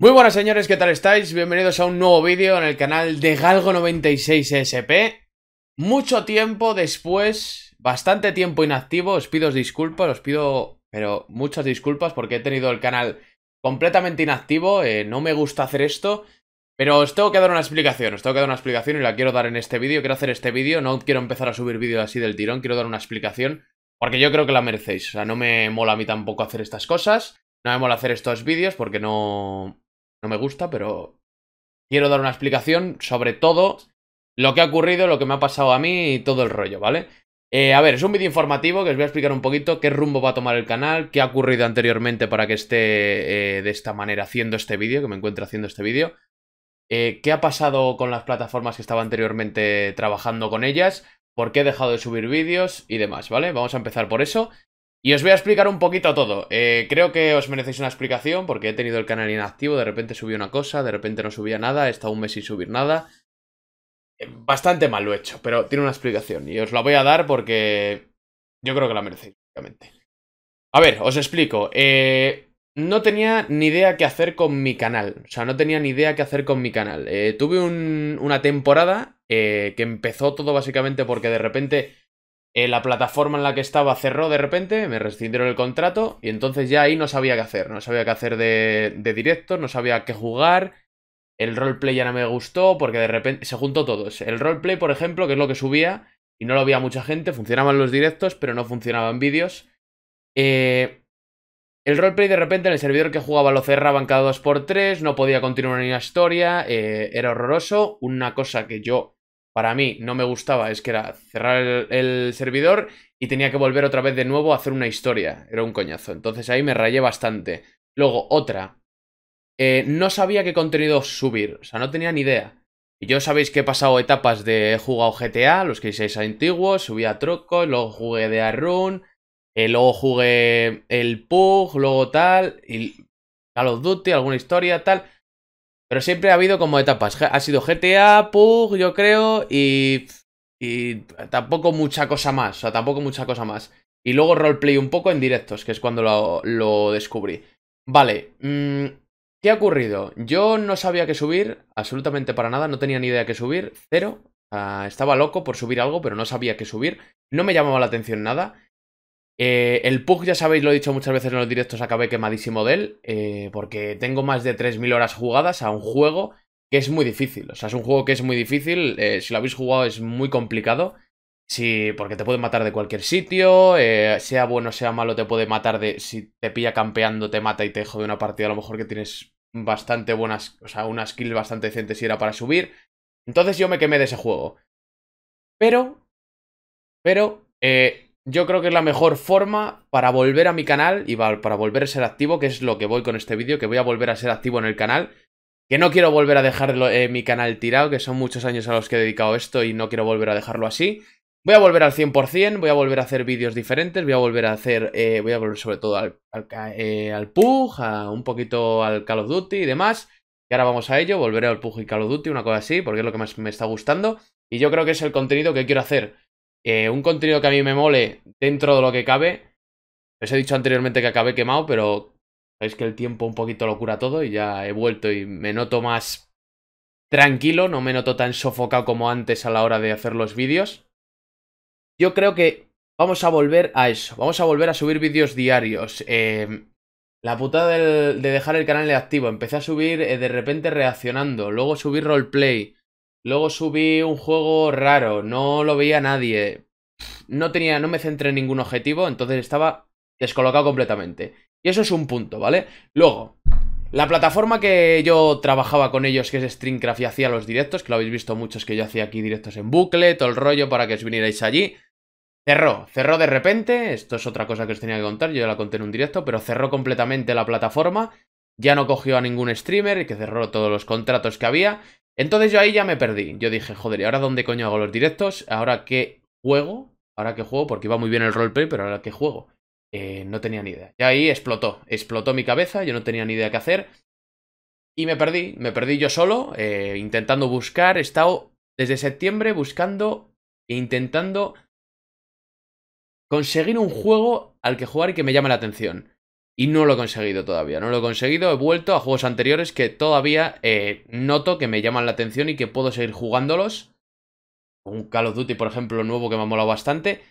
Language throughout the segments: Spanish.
Muy buenas señores, ¿qué tal estáis? Bienvenidos a un nuevo vídeo en el canal de Galgo96SP Mucho tiempo después, bastante tiempo inactivo, os pido disculpas, os pido pero muchas disculpas porque he tenido el canal completamente inactivo, eh, no me gusta hacer esto Pero os tengo que dar una explicación, os tengo que dar una explicación y la quiero dar en este vídeo, quiero hacer este vídeo, no quiero empezar a subir vídeos así del tirón, quiero dar una explicación porque yo creo que la merecéis, o sea, no me mola a mí tampoco hacer estas cosas, no me mola hacer estos vídeos porque no, no me gusta, pero quiero dar una explicación sobre todo lo que ha ocurrido, lo que me ha pasado a mí y todo el rollo, ¿vale? Eh, a ver, es un vídeo informativo que os voy a explicar un poquito qué rumbo va a tomar el canal, qué ha ocurrido anteriormente para que esté eh, de esta manera haciendo este vídeo, que me encuentre haciendo este vídeo. Eh, qué ha pasado con las plataformas que estaba anteriormente trabajando con ellas, por qué he dejado de subir vídeos y demás, ¿vale? Vamos a empezar por eso. Y os voy a explicar un poquito todo. Eh, creo que os merecéis una explicación porque he tenido el canal inactivo, de repente subí una cosa, de repente no subía nada, he estado un mes sin subir nada. Eh, bastante mal lo he hecho, pero tiene una explicación y os la voy a dar porque yo creo que la merecéis, básicamente A ver, os explico. Eh, no tenía ni idea qué hacer con mi canal. O sea, no tenía ni idea qué hacer con mi canal. tuve una temporada que empezó todo básicamente porque de repente eh, la plataforma en la que estaba cerró de repente, me rescindieron el contrato y entonces ya ahí no sabía qué hacer, no sabía qué hacer de, directo, no sabía qué jugar, el roleplay ya no me gustó porque de repente se juntó todo. El roleplay, por ejemplo, que es lo que subía y no lo había mucha gente, funcionaban los directos pero no funcionaban vídeos. Eh, el roleplay de repente en el servidor que jugaba lo cerraban cada 2x3, no podía continuar ni la historia, eh, era horroroso, una cosa que yo para mí no me gustaba es que era cerrar el, servidor y tenía que volver otra vez de nuevo a hacer una historia. Era un coñazo. Entonces ahí me rayé bastante. Luego, otra. Eh, no sabía qué contenido subir. O sea, no tenía ni idea. Y yo sabéis que he pasado etapas de he jugado GTA, los que seáis antiguos, subí a Troco, luego jugué de Arun, eh, luego jugué el Pug, luego tal, y Call of Duty, alguna historia, tal. Pero siempre ha habido como etapas. Ha sido GTA, Pug, yo creo, y. Y tampoco mucha cosa más. O sea, tampoco mucha cosa más. Y luego roleplay un poco en directos, que es cuando lo, descubrí. Vale. Mm, ¿Qué ha ocurrido? Yo no sabía qué subir, absolutamente para nada, no tenía ni idea qué subir, cero. Ah, estaba loco por subir algo, pero no sabía qué subir. No me llamaba la atención nada. Eh, el Pug, ya sabéis, lo he dicho muchas veces en los directos, acabé quemadísimo de él, eh, porque tengo más de 3.000 horas jugadas a un juego que es muy difícil. O sea, es un juego que es muy difícil, eh, si lo habéis jugado es muy complicado, porque te puede matar de cualquier sitio, sea bueno, sea malo, te puede matar de... Si te pilla campeando, te mata y te jode una partida, a lo mejor que tienes bastante buenas, o sea, unas kills bastante decentes y era para subir. Entonces yo me quemé de ese juego. Pero... Pero... Eh, yo creo que es la mejor forma para volver a mi canal y para volver a ser activo, que es lo que voy con este vídeo, que voy a volver a ser activo en el canal. Que no quiero volver a dejar eh, mi canal tirado, que son muchos años a los que he dedicado esto y no quiero volver a dejarlo así. Voy a volver al 100%, voy a volver a hacer vídeos diferentes, voy a volver a hacer, eh, voy a volver sobre todo al, eh, PUG, un poquito al Call of Duty y demás. Y ahora vamos a ello, volveré al PUG y Call of Duty, una cosa así, porque es lo que más me está gustando. Y yo creo que es el contenido que quiero hacer. Eh, un contenido que a mí me mole dentro de lo que cabe. Os he dicho anteriormente que acabé quemado, pero sabéis que el tiempo un poquito lo cura todo y ya he vuelto y me noto más tranquilo, no me noto tan sofocado como antes a la hora de hacer los vídeos. Yo creo que vamos a volver a eso, vamos a volver a subir vídeos diarios. Em, la putada de dejar el canal activo, empecé a subir eh, de repente reaccionando, luego subí roleplay. Luego subí un juego raro, no lo veía nadie. No tenía, no me centré en ningún objetivo, entonces estaba descolocado completamente. Y eso es un punto, ¿vale? Luego, la plataforma que yo trabajaba con ellos, que es Streamcraft, y hacía los directos, que lo habéis visto muchos que yo hacía aquí directos en bucle, todo el rollo para que os vinierais allí. Cerró, cerró de repente, esto es otra cosa que os tenía que contar, yo ya la conté en un directo, pero cerró completamente la plataforma, ya no cogió a ningún streamer, y que cerró todos los contratos que había, entonces yo ahí ya me perdí. Yo dije, joder, ¿y ahora dónde coño hago los directos? ¿Ahora qué juego? ¿Ahora qué juego? Porque iba muy bien el roleplay, pero ¿ahora qué juego? Eh, no tenía ni idea. Y ahí explotó. Explotó mi cabeza, yo no tenía ni idea qué hacer. Y me perdí. Me perdí yo solo, eh, intentando buscar. He estado desde septiembre buscando e intentando conseguir un juego al que jugar y que me llame la atención. Y no lo he conseguido todavía, no lo he conseguido. He vuelto a juegos anteriores que todavía eh, noto que me llaman la atención y que puedo seguir jugándolos. Un Call of Duty, por ejemplo, nuevo que me ha molado bastante.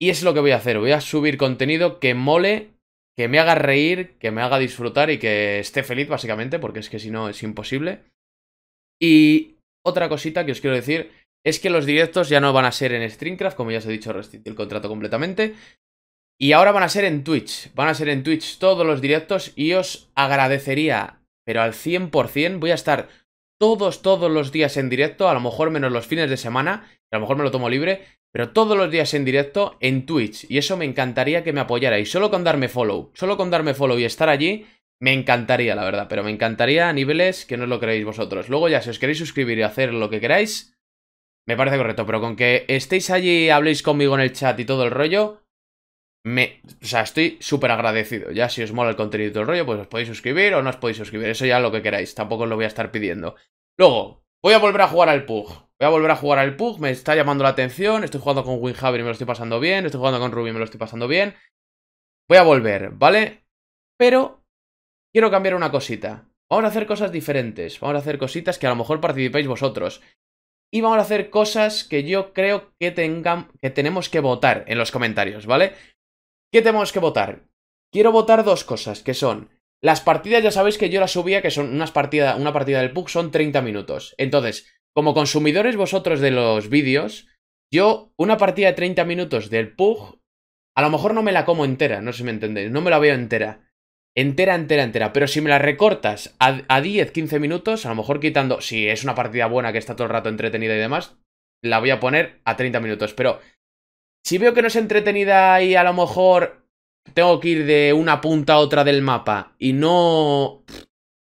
Y es lo que voy a hacer, voy a subir contenido que mole, que me haga reír, que me haga disfrutar y que esté feliz, básicamente, porque es que si no es imposible. Y otra cosita que os quiero decir es que los directos ya no van a ser en Streamcraft, como ya os he dicho, el contrato completamente, y ahora van a ser en Twitch, van a ser en Twitch todos los directos y os agradecería, pero al 100% voy a estar todos, todos los días en directo, a lo mejor menos los fines de semana, a lo mejor me lo tomo libre, pero todos los días en directo en Twitch. Y eso me encantaría que me apoyarais, solo con darme follow, solo con darme follow y estar allí, me encantaría, la verdad, pero me encantaría a niveles que no lo queréis vosotros. Luego ya, si os queréis suscribir y hacer lo que queráis, me parece correcto, pero con que estéis allí, habléis conmigo en el chat y todo el rollo, o sea, estoy súper agradecido. Ya si os mola el contenido y todo el rollo, pues os podéis suscribir o no os podéis suscribir. Eso ya lo que queráis, tampoco os lo voy a estar pidiendo. Luego, voy a volver a jugar al Pug. Voy a volver a jugar al Pug, me está llamando la atención. Estoy jugando con Winhaver y me lo estoy pasando bien. Estoy jugando con Ruby y me lo estoy pasando bien. Voy a volver, ¿vale? Pero quiero cambiar una cosita. Vamos a hacer cosas diferentes. Vamos a hacer cositas que a lo mejor participéis vosotros. Y vamos a hacer cosas que yo creo que, tengan, que tenemos que votar en los comentarios, ¿vale? ¿Qué tenemos que votar? Quiero votar dos cosas, que son las partidas ya sabéis que yo las subía, que son unas partidas, una partida del Pug son 30 minutos. Entonces, como consumidores vosotros de los vídeos, yo una partida de 30 minutos del PUG, a lo mejor no me la como entera, no sé si me entendéis, no me la veo entera. Entera, entera, entera. Pero si me la recortas a, a 10, 15 minutos, a lo mejor quitando, si es una partida buena que está todo el rato entretenida y demás, la voy a poner a 30 minutos. Pero si veo que no es entretenida y a lo mejor tengo que ir de una punta a otra del mapa y no.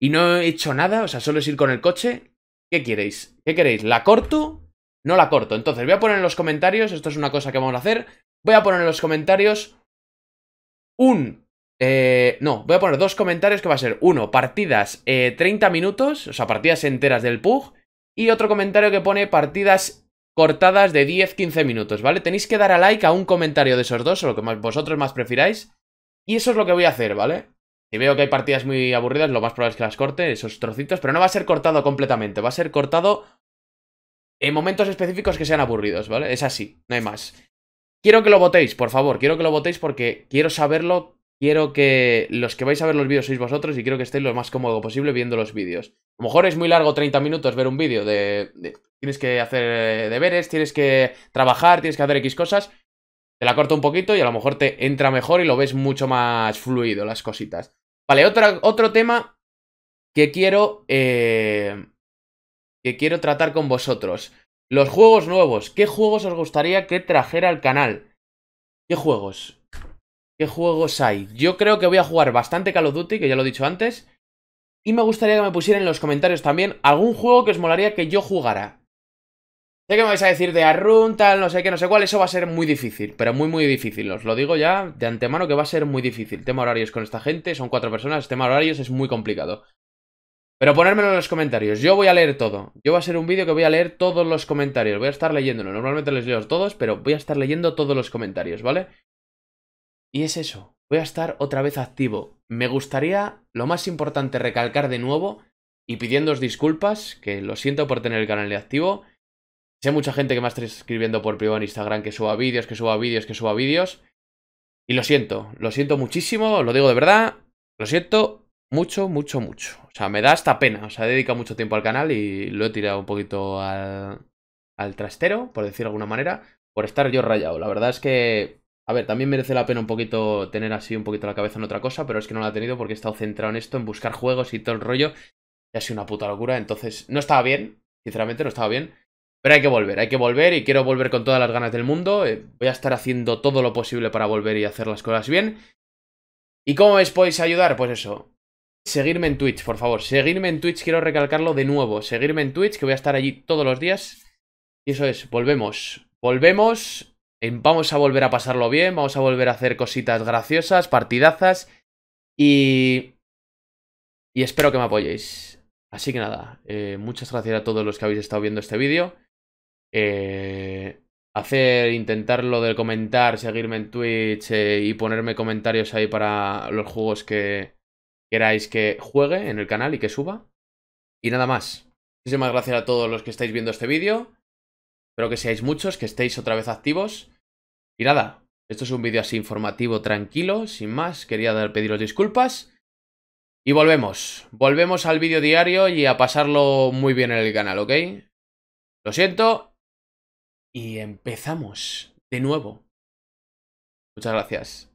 y no he hecho nada, o sea, solo es ir con el coche, ¿qué queréis? ¿Qué queréis? ¿La corto? No la corto. Entonces, voy a poner en los comentarios, esto es una cosa que vamos a hacer, voy a poner en los comentarios un. Eh, no, voy a poner dos comentarios que va a ser uno, partidas 30 eh, minutos, o sea, partidas enteras del PUG, y otro comentario que pone partidas cortadas de 10-15 minutos, ¿vale? Tenéis que dar a like a un comentario de esos dos, o lo que vosotros más prefiráis. Y eso es lo que voy a hacer, ¿vale? Si veo que hay partidas muy aburridas, lo más probable es que las corte, esos trocitos, pero no va a ser cortado completamente, va a ser cortado en momentos específicos que sean aburridos, ¿vale? Es así, no hay más. Quiero que lo votéis, por favor, quiero que lo votéis porque quiero saberlo quiero que los que vais a ver los vídeos sois vosotros y quiero que estéis lo más cómodo posible viendo los vídeos. A lo mejor es muy largo 30 minutos ver un vídeo de, Tienes que hacer eh, deberes, tienes que trabajar, tienes que hacer X cosas. Te la corto un poquito y a lo mejor te entra mejor y lo ves mucho más fluido las cositas. Vale, otro tema que quiero... Eh, que quiero tratar con vosotros. Los juegos nuevos. ¿Qué juegos os gustaría que trajera al canal? ¿Qué juegos? ¿Qué juegos hay? Yo creo que voy a jugar bastante Call of Duty, que ya lo he dicho antes. Y me gustaría que me pusieran en los comentarios también algún juego que os molaría que yo jugara. Sé que me vais a decir de Arrun, tal, no sé qué, no sé cuál, eso va a ser muy difícil, pero muy, muy difícil. Os lo digo ya de antemano que va a ser muy difícil. Tema horarios con esta gente, son cuatro personas, tema horarios es muy complicado. Pero ponérmelo en los comentarios, yo voy a leer todo. Yo va a ser un vídeo que voy a leer todos los comentarios, voy a estar leyéndolo. Normalmente les leo todos, pero voy a estar leyendo todos los comentarios, ¿vale? vale y es eso, voy a estar otra vez activo. Me gustaría, lo más importante, recalcar de nuevo y pidiéndos disculpas, que lo siento por tener el canal de activo. Sé mucha gente que me está escribiendo por privado en Instagram que suba vídeos, que suba vídeos, que suba vídeos. Y lo siento, lo siento muchísimo, lo digo de verdad, lo siento mucho, mucho, mucho. O sea, me da hasta pena, o sea, dedica mucho tiempo al canal y lo he tirado un poquito al, al trastero, por decir de alguna manera, por estar yo rayado. La verdad es que a ver, también merece la pena un poquito tener así un poquito la cabeza en otra cosa, pero es que no la he tenido porque he estado centrado en esto, en buscar juegos y todo el rollo. Y ha sido una puta locura, entonces no estaba bien, sinceramente no estaba bien. Pero hay que volver, hay que volver y quiero volver con todas las ganas del mundo. Eh, voy a estar haciendo todo lo posible para volver y hacer las cosas bien. ¿Y cómo os podéis ayudar? Pues eso. Seguirme en Twitch, por favor. Seguirme en Twitch, quiero recalcarlo de nuevo. Seguirme en Twitch, que voy a estar allí todos los días. Y eso es, volvemos. Volvemos vamos a volver a pasarlo bien, vamos a volver a hacer cositas graciosas, partidazas y... Y espero que me apoyéis. Así que nada, eh, muchas gracias a todos los que habéis estado viendo este vídeo. Eh, hacer, intentar lo del comentar, seguirme en Twitch eh, y ponerme comentarios ahí para los juegos que queráis que juegue en el canal y que suba. Y nada más. Muchísimas gracias a todos los que estáis viendo este vídeo. Espero que seáis muchos, que estéis otra vez activos. Y nada, esto es un vídeo así informativo, tranquilo, sin más. Quería dar, pediros disculpas. Y volvemos. Volvemos al vídeo diario y a pasarlo muy bien en el canal, ¿ok? Lo siento. Y empezamos de nuevo. Muchas gracias.